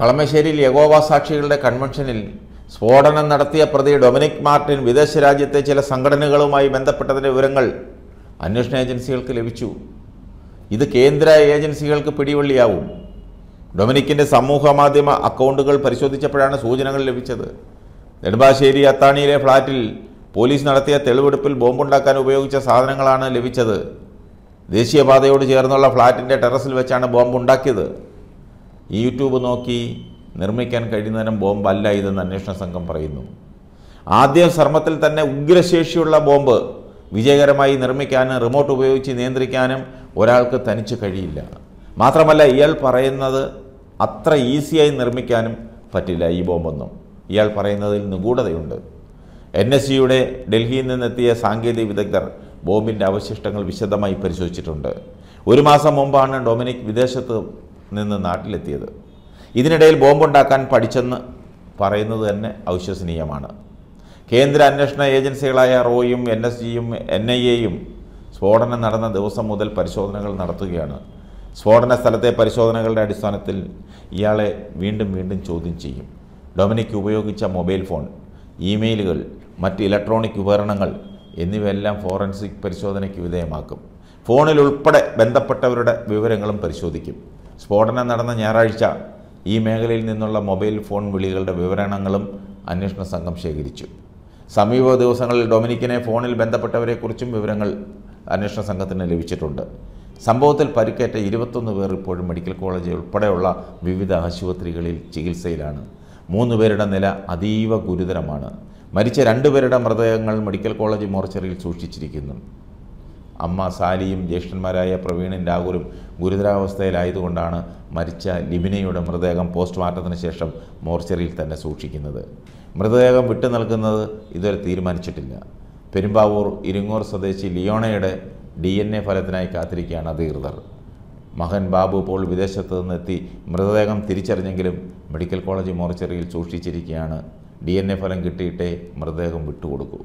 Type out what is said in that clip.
കളമശ്ശേരിയിൽ യഗോവ സാക്ഷികളുടെ കൺവെൻഷനിൽ സ്ഫോടനം നടത്തിയ പ്രതി ഡൊമിനിക് മാർട്ടിൻ വിദേശ രാജ്യത്തെ ചില സംഘടനകളുമായി ബന്ധപ്പെട്ടതിൻ്റെ വിവരങ്ങൾ അന്വേഷണ ഏജൻസികൾക്ക് ലഭിച്ചു ഇത് കേന്ദ്ര ഏജൻസികൾക്ക് പിടിവള്ളിയാവും ഡൊമിനിക്കിൻ്റെ സമൂഹ മാധ്യമ അക്കൗണ്ടുകൾ പരിശോധിച്ചപ്പോഴാണ് സൂചനകൾ ലഭിച്ചത് നെടുമ്പാശ്ശേരി അത്താണിയിലെ ഫ്ളാറ്റിൽ പോലീസ് നടത്തിയ തെളിവെടുപ്പിൽ ബോംബുണ്ടാക്കാൻ ഉപയോഗിച്ച സാധനങ്ങളാണ് ലഭിച്ചത് ദേശീയപാതയോട് ചേർന്നുള്ള ഫ്ളാറ്റിൻ്റെ ടെറസിൽ വെച്ചാണ് ബോംബുണ്ടാക്കിയത് യൂട്യൂബ് നോക്കി നിർമ്മിക്കാൻ കഴിയുന്നതിനും ബോംബല്ല ഇതെന്ന് അന്വേഷണ സംഘം പറയുന്നു ആദ്യ ശ്രമത്തിൽ തന്നെ ഉഗ്രശേഷിയുള്ള ബോംബ് വിജയകരമായി നിർമ്മിക്കാനും റിമോട്ട് ഉപയോഗിച്ച് നിയന്ത്രിക്കാനും ഒരാൾക്ക് തനിച്ച് കഴിയില്ല മാത്രമല്ല ഇയാൾ പറയുന്നത് അത്ര ഈസിയായി നിർമ്മിക്കാനും പറ്റില്ല ഈ ബോംബൊന്നും ഇയാൾ പറയുന്നതിൽ നിഗൂഢതയുണ്ട് എൻ എസ് സിയുടെ ഡൽഹിയിൽ നിന്നെത്തിയ സാങ്കേതിക വിദഗ്ധർ ബോംബിൻ്റെ അവശിഷ്ടങ്ങൾ വിശദമായി പരിശോധിച്ചിട്ടുണ്ട് ഒരു മാസം മുമ്പാണ് ഡൊമിനിക് വിദേശത്ത് നിന്ന് നാട്ടിലെത്തിയത് ഇതിനിടയിൽ ബോംബുണ്ടാക്കാൻ പഠിച്ചെന്ന് പറയുന്നത് തന്നെ അവിശ്വസനീയമാണ് കേന്ദ്ര അന്വേഷണ ഏജൻസികളായ റോയും എൻ എസ് ജിയും എൻ ഐ എയും സ്ഫോടനം നടന്ന ദിവസം മുതൽ പരിശോധനകൾ നടത്തുകയാണ് സ്ഫോടന സ്ഥലത്തെ പരിശോധനകളുടെ അടിസ്ഥാനത്തിൽ ഇയാളെ വീണ്ടും വീണ്ടും ചോദ്യം ചെയ്യും ഡൊമിനിക് ഉപയോഗിച്ച മൊബൈൽ ഫോൺ ഇമെയിലുകൾ മറ്റ് ഇലക്ട്രോണിക് ഉപകരണങ്ങൾ എന്നിവയെല്ലാം ഫോറൻസിക് പരിശോധനയ്ക്ക് വിധേയമാക്കും ഫോണിൽ ഉൾപ്പെടെ ബന്ധപ്പെട്ടവരുടെ വിവരങ്ങളും പരിശോധിക്കും സ്ഫോടനം നടന്ന ഞായറാഴ്ച ഈ മേഖലയിൽ നിന്നുള്ള മൊബൈൽ ഫോൺ വിളികളുടെ വിവരണങ്ങളും അന്വേഷണ സംഘം ശേഖരിച്ചു സമീപ ദിവസങ്ങളിൽ ഡൊമിനിക്കിനെ ഫോണിൽ ബന്ധപ്പെട്ടവരെക്കുറിച്ചും വിവരങ്ങൾ അന്വേഷണ സംഘത്തിന് ലഭിച്ചിട്ടുണ്ട് സംഭവത്തിൽ പരിക്കേറ്റ ഇരുപത്തൊന്ന് പേർ ഇപ്പോഴും മെഡിക്കൽ കോളേജ് ഉൾപ്പെടെയുള്ള വിവിധ ആശുപത്രികളിൽ ചികിത്സയിലാണ് മൂന്ന് പേരുടെ നില അതീവ ഗുരുതരമാണ് മരിച്ച രണ്ടുപേരുടെ മൃതദേഹങ്ങൾ മെഡിക്കൽ കോളേജ് മോർച്ചറിയിൽ സൂക്ഷിച്ചിരിക്കുന്നു അമ്മ സാലിയും ജ്യേഷ്ഠന്മാരായ പ്രവീണും രാഹുലും ഗുരുതരാവസ്ഥയിലായതുകൊണ്ടാണ് മരിച്ച ലിബിനയുടെ മൃതദേഹം പോസ്റ്റ്മോർട്ടത്തിന് ശേഷം മോർച്ചറിയിൽ തന്നെ സൂക്ഷിക്കുന്നത് മൃതദേഹം വിട്ടു നൽകുന്നത് ഇതുവരെ തീരുമാനിച്ചിട്ടില്ല പെരുമ്പാവൂർ ഇരുങ്ങൂർ സ്വദേശി ലിയോണയുടെ ഡി എൻ എ ഫലത്തിനായി കാത്തിരിക്കുകയാണ് അധികൃതർ മകൻ ബാബു പോൾ വിദേശത്ത് നിന്നെത്തി മൃതദേഹം തിരിച്ചറിഞ്ഞെങ്കിലും മെഡിക്കൽ കോളേജ് മോർച്ചറിയിൽ സൂക്ഷിച്ചിരിക്കുകയാണ് ഡി എൻ എ ഫലം കിട്ടിയിട്ടേ മൃതദേഹം വിട്ടുകൊടുക്കൂ